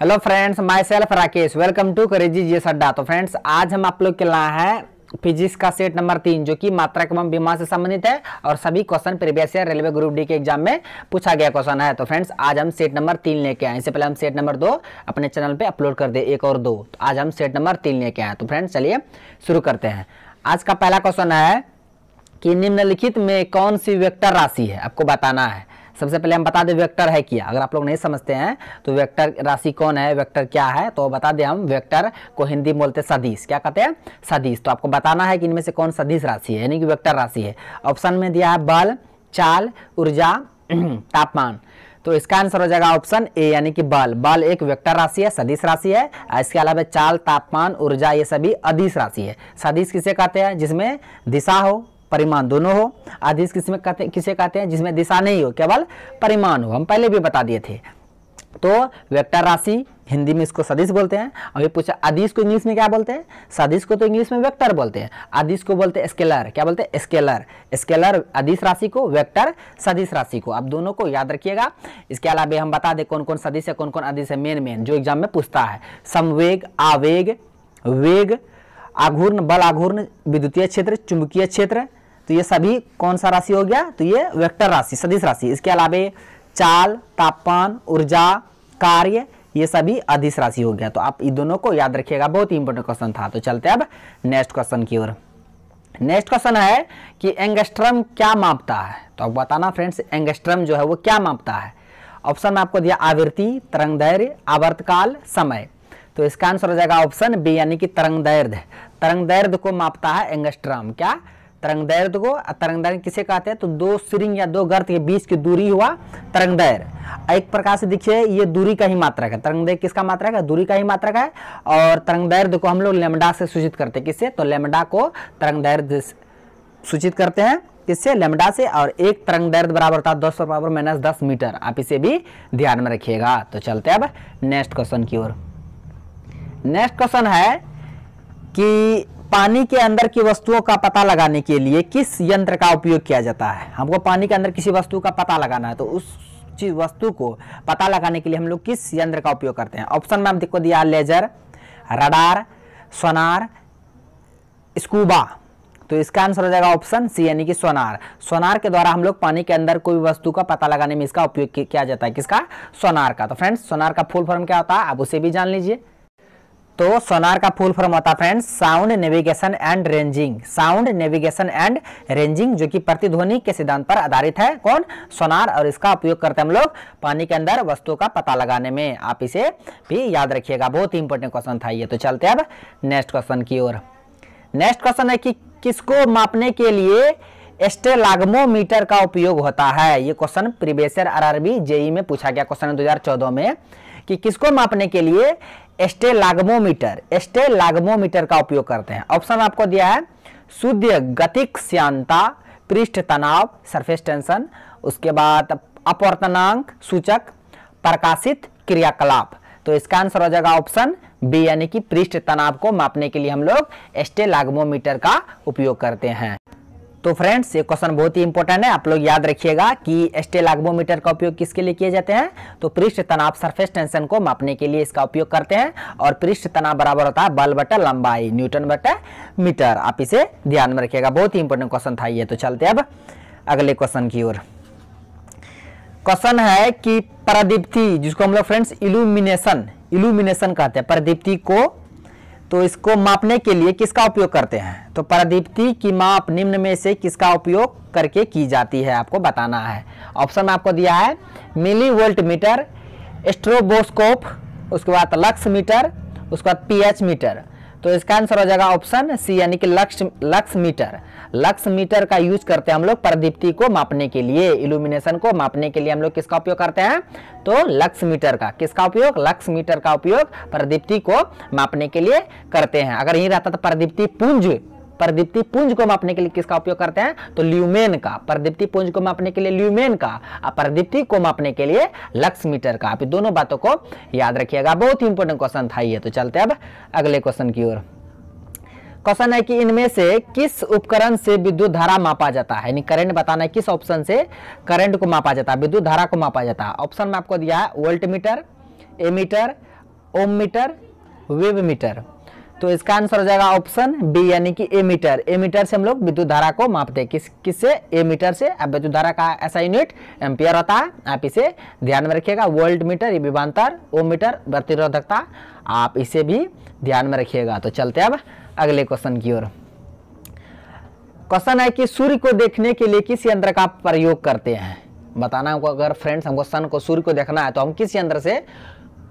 hello friends myself Rakesh welcome to करेजी जी अड्डा तो फ्रेंड्स आज हम आप लोग के लाए हैं फिजिक्स का सेट नंबर तीन जो कि मात्रा एवं बीमा से संबंधित है और सभी question previous year railway group D के एग्जाम में पूछा गया क्वेश्चन है तो फ्रेंड्स आज हम सेट नंबर तीन लेके आए इससे पहले हम सेट नंबर दो अपने चैनल पर अपलोड कर दे एक और दो तो आज हम सेट नंबर तीन लेके आए तो फ्रेंड्स चलिए शुरू करते हैं आज का पहला क्वेश्चन है कि निम्नलिखित में कौन सी वेक्टर राशि है आपको बताना है सबसे पहले हम बता दें वेक्टर है क्या अगर आप लोग नहीं समझते हैं तो वेक्टर राशि कौन है वेक्टर क्या है तो बता दें हम वेक्टर को हिंदी बोलते हैं सदीश क्या कहते हैं सदीश तो आपको बताना है कि इनमें से कौन सदीश राशि है यानी कि वेक्टर राशि है ऑप्शन में दिया है बल चाल ऊर्जा तापमान तो इसका आंसर हो जाएगा ऑप्शन ए यानी कि बल बल एक वेक्टर राशि है सदिश राशि है इसके अलावा चाल तापमान ऊर्जा ये सभी अधिस राशि है सदिश किसे कहते हैं जिसमें दिशा हो परिमाण दोनों हो अधिस किसमें कहते किसे कहते हैं जिसमें दिशा नहीं हो केवल परिमाण हो हम पहले भी बता दिए थे तो वेक्टर राशि हिंदी में इसको सदिश बोलते हैं अभी पूछा आदिश को इंग्लिश में क्या बोलते हैं सदिश को तो इंग्लिश में वेक्टर बोलते हैं आदिश को बोलते हैं स्केलर क्या बोलते हैं स्केलर स्केलर आदिश राशि को वेक्टर सदिश राशि को आप दोनों को याद रखिएगा इसके अलावा हम बता दें कौन कौन सदिश है कौन कौन आदिश है मेन मेन जो एग्जाम में पूछता है समवेग आवेग वेग आघूर्ण बल आघूर्ण विद्युतीय क्षेत्र चुंबकीय क्षेत्र तो ये सभी कौन सा राशि हो गया तो ये वेक्टर राशि सदिश राशि इसके अलावा चाल तापमान ऊर्जा कार्य ये सभी अधिस राशि हो गया तो आप इन दोनों को याद रखिएगा बहुत ही इंपॉर्टेंट क्वेश्चन था तो चलते अब नेक्स्ट क्वेश्चन की ओर नेक्स्ट क्वेश्चन है कि एंगस्ट्रम क्या मापता है तो आप बताना फ्रेंड्स एंगस्ट्रम जो है वो क्या मापता है ऑप्शन में आपको दिया आवृत्ति तरंग दैर्य आवर्तकाल समय तो इसका आंसर हो जाएगा ऑप्शन बी यानी कि तरंग दैर्ध तरंग दैर्ध को मापता है एंगस्ट्रम क्या तरंग दैर्ध को तरंग दैर्ध किसे कहते हैं तो दो सिरिंग या दो गर्त के बीच की दूरी हुआ तरंग दैर्ध एक प्रकार से देखिए ये दूरी का ही मात्रक है तरंग दैर्ध किसका मात्रक है दूरी का ही मात्रक है और तरंग दैर्ध को हम लोग लेमडा से सूचित करते हैं किससे तो लेमडा को तरंग दैर्ध सूचित करते हैं किससे लेमडा से और एक तरंग दैर्ध बराबर था दस बराबर माइनस दस मीटर आप इसे भी ध्यान में रखिएगा तो चलते अब नेक्स्ट क्वेश्चन की ओर नेक्स्ट क्वेश्चन है कि पानी के अंदर की वस्तुओं का पता लगाने के लिए किस यंत्र का उपयोग किया जाता है हमको पानी के अंदर किसी वस्तु का पता लगाना है तो उस चीज वस्तु को पता लगाने के लिए हम लोग किस यंत्र का उपयोग करते हैं ऑप्शन में हम देखो दिया लेजर रडार सोनार स्कूबा तो इसका आंसर हो जाएगा ऑप्शन सी यानी कि सोनार सोनार के द्वारा हम लोग पानी के अंदर कोई वस्तु का पता लगाने में इसका उपयोग किया जाता है किसका सोनार का तो फ्रेंड्स सोनार का फुल फॉर्म क्या होता है आप उसे भी जान लीजिए तो सोनार का फुल फॉर्म होता है friends sound navigation and ranging sound navigation and ranging जो कि प्रतिध्वनि के सिद्धांत पर आधारित है कौन सोनार और इसका उपयोग करते हैं हम लोग पानी के अंदर वस्तुओं का पता लगाने में आप इसे भी याद रखिएगा बहुत ही इंपॉर्टेंट क्वेश्चन था ये तो चलते अब नेक्स्ट क्वेश्चन की ओर नेक्स्ट क्वेश्चन है कि किसको मापने के लिए स्टेलाग्मोमीटर का उपयोग होता है ये question previous year RRB JE में पूछा गया क्वेश्चन है 2014 में कि किसको मापने के लिए एस्टेलागमोमीटर एस्टेलाग्मोमीटर का उपयोग करते हैं ऑप्शन आपको दिया है शुद्ध गतिक श्यांता पृष्ठ तनाव सरफेस टेंशन उसके बाद अपवर्तनांक सूचक प्रकाशित क्रियाकलाप तो इसका आंसर हो जाएगा ऑप्शन बी यानी कि पृष्ठ तनाव को मापने के लिए हम लोग एस्टेलागमोमीटर का उपयोग करते हैं तो फ्रेंड्स ये क्वेश्चन बहुत ही इंपॉर्टेंट है आप लोग याद रखिएगा कि स्टेलाग्मोमीटर का उपयोग किसके लिए किए जाते हैं तो पृष्ठ तनाव सरफेस टेंशन को मापने के लिए इसका उपयोग करते हैं और पृष्ठ तनाव बराबर होता है बल बटा लंबाई न्यूटन बटा मीटर आप इसे ध्यान में रखिएगा बहुत ही इंपॉर्टेंट क्वेश्चन था ये तो चलते अब अगले क्वेश्चन की ओर क्वेश्चन है कि प्रदीप्ति जिसको हम लोग फ्रेंड्स इल्यूमिनेशन इल्यूमिनेशन कहते हैं प्रदीप्ति को तो इसको मापने के लिए किसका उपयोग करते हैं तो प्रदीप्ति की माप निम्न में से किसका उपयोग करके की जाती है आपको बताना है ऑप्शन आपको दिया है मिली वोल्ट मीटर एस्ट्रोबोस्कोप उसके बाद लक्स मीटर उसके बाद पीएच मीटर तो इसका आंसर हो जाएगा ऑप्शन सी यानी कि लक्ष लक्स मीटर लक्स मीटर का यूज करते हैं हम लोग प्रदीप्ति को मापने के लिए इल्यूमिनेशन को मापने के लिए हम लोग किसका उपयोग करते हैं तो लक्स मीटर का किसका उपयोग लक्स मीटर का उपयोग प्रदीप्ति को मापने के लिए करते हैं अगर यही रहता तो प्रदीप्ति पुंज प्रदीप्ति पुंज को मापने के लिए किसका उपयोग करते हैं तो ल्यूमेन का प्रदीप्ति पुंज को मापने के लिए ल्यूमेन का और प्रदीप्ति को मापने के लिए लक्स मीटर का आप दोनों बातों को याद रखिएगा बहुत ही इंपॉर्टेंट क्वेश्चन था ये तो चलते अब अगले क्वेश्चन की ओर क्वेश्चन है कि इनमें से किस उपकरण से विद्युत धारा मापा जाता है यानी करंट बताना है किस ऑप्शन से करंट को मापा जाता है विद्युत धारा को मापा जाता है ऑप्शन में आपको दिया है volt meter ammeter ohm meter wave meter तो इसका आंसर हो जाएगा ऑप्शन बी यानी कि एमीटर एमीटर से हम लोग विद्युत धारा को मापते हैं किस किससे एमीटर से अब विद्युत धारा का ऐसा यूनिट एम्पियर होता है आप इसे ध्यान में रखिएगा वोल्ट मीटर विभांतर ओ मीटर प्रतिरोधकता आप इसे भी ध्यान में रखिएगा तो चलते अब अगले क्वेश्चन की ओर क्वेश्चन है कि सूर्य को देखने के लिए किस यंत्र का प्रयोग करते हैं बताना होगा अगर फ्रेंड्स हमको सन को सूर्य को देखना है तो हम किस यंत्र से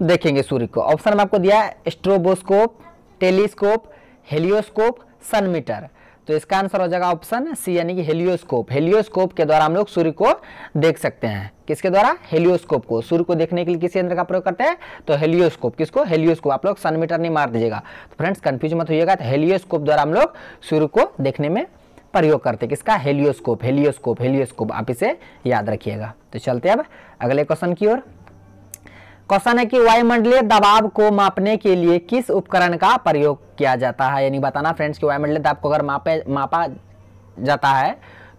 देखेंगे सूर्य को ऑप्शन में आपको दिया है स्ट्रोबोस्कोप टेलीस्कोप हेलियोस्कोप सनमीटर तो इसका आंसर हो जाएगा ऑप्शन सी यानी कि हेलियोस्कोप हेलियोस्कोप के द्वारा हम लोग सूर्य को देख सकते हैं किसके द्वारा हेलियोस्कोप को सूर्य को देखने के लिए किस यंत्र का प्रयोग करते हैं तो हेलियोस्कोप किसको हेलियोस्कोप आप लोग सनमीटर नहीं मार दीजिएगा तो फ्रेंड्स कंफ्यूज मत होइएगा तो हेलियोस्कोप द्वारा हम लोग सूर्य को देखने में प्रयोग करते किसका हेलियोस्कोप हेलियोस्कोप हेलियोस्कोप आप इसे याद रखिएगा तो चलते अब अगले क्वेश्चन की ओर क्वेश्चन है कि वायुमंडलीय दबाव को मापने के लिए किस उपकरण का प्रयोग किया जाता है यानी बताना फ्रेंड्स कि वायुमंडलीय दबाव को अगर मापे मापा जाता है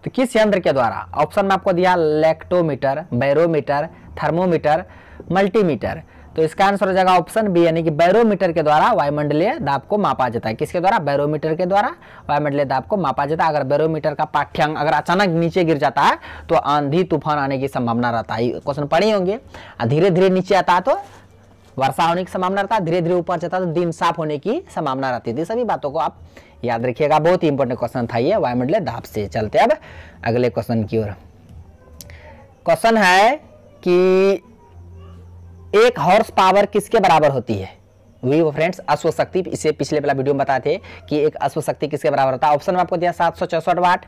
तो किस यंत्र के द्वारा ऑप्शन में आपको दिया लैक्टोमीटर बैरोमीटर थर्मोमीटर मल्टीमीटर तो इसका आंसर हो जाएगा ऑप्शन बी यानी कि बैरोमीटर के द्वारा वायुमंडलीय दाब को मापा जाता है किसके द्वारा बैरोमीटर के द्वारा वायुमंडलीय दाब को मापा जाता है अगर बैरोमीटर का पाठ्यांक अगर अचानक नीचे गिर जाता है तो आंधी तूफान आने की संभावना रहता है क्वेश्चन पढ़े होंगे धीरे धीरे नीचे आता है तो वर्षा होने की संभावना रहता है धीरे धीरे ऊपर जाता है तो दिन साफ होने की संभावना रहती थी तो सभी बातों को आप याद रखिएगा बहुत ही इंपॉर्टेंट क्वेश्चन था ये वायुमंडलीय दाब से चलते अब अगले क्वेश्चन की ओर क्वेश्चन है कि एक हॉर्स पावर किसके बराबर होती है वही वो फ्रेंड्स अश्वशक्ति इसे पिछले वाला वीडियो में बताए थे कि एक अश्वशक्ति किसके बराबर होता है ऑप्शन में आपको दिया सात सौ चौसठ वाट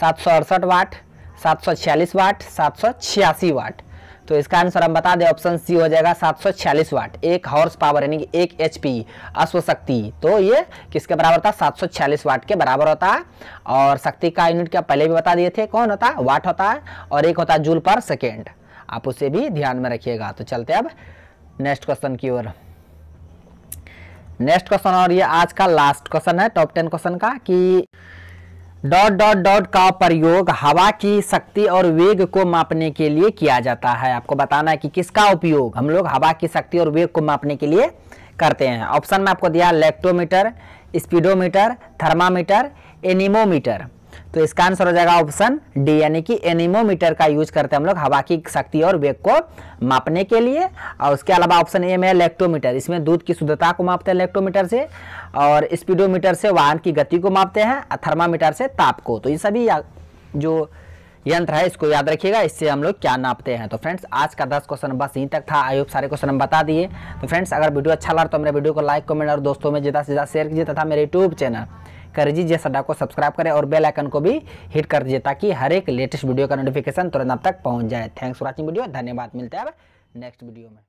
सात सौ अड़सठ वाट सात सौ छियालीस वाट सात सौ छियासी वाट तो इसका आंसर हम बता दें ऑप्शन सी हो जाएगा सात सौ छियालीस वाट एक हॉर्स पावर यानी कि एक एच पी अश्वशक्ति तो ये किसके बराबर था सात सौ छियालीस वाट के बराबर होता है और शक्ति का यूनिट क्या पहले भी बता दिए थे कौन होता है वाट होता है और एक होता है जूल पर सेकेंड आप उसे भी ध्यान में रखिएगा तो चलते अब नेक्स्ट क्वेश्चन की ओर नेक्स्ट क्वेश्चन और ये आज का लास्ट क्वेश्चन है टॉप टेन क्वेश्चन का कि डॉट डॉट डॉट का प्रयोग हवा की शक्ति और वेग को मापने के लिए किया जाता है आपको बताना है कि किसका उपयोग हम लोग हवा की शक्ति और वेग को मापने के लिए करते हैं ऑप्शन में आपको दिया लेक्टोमीटर स्पीडोमीटर थर्मामीटर एनिमोमीटर तो इसका आंसर हो जाएगा ऑप्शन डी यानी कि एनिमोमीटर का यूज करते हैं हम लोग हवा की शक्ति और वेग को मापने के लिए और उसके अलावा ऑप्शन ए में इलेक्ट्रोमीटर इसमें दूध की शुद्धता को मापते हैं इलेक्ट्रोमीटर से और स्पीडोमीटर से वाहन की गति को मापते हैं और थर्मामीटर से ताप को तो ये सभी जो यंत्र है इसको याद रखिएगा इससे हम लोग क्या नापते हैं तो फ्रेंड्स आज का दस क्वेश्चन बस यहीं तक था आयोग सारे क्वेश्चन हम बता दिए तो फ्रेंड्स अगर वीडियो अच्छा लगा तो मेरे वीडियो को लाइक कमेंट और दोस्तों में ज़्यादा से ज़्यादा शेयर कीजिए तथा मेरे यूट्यूब चैनल कर दीजिए सडा को सब्सक्राइब करें और बेल आइकन को भी हिट कर दीजिए ताकि हर एक लेटेस्ट वीडियो का नोटिफिकेशन तुरंत आप तक पहुंच जाए थैंक्स फॉर वॉचिंग वीडियो धन्यवाद मिलते हैं अब नेक्स्ट वीडियो में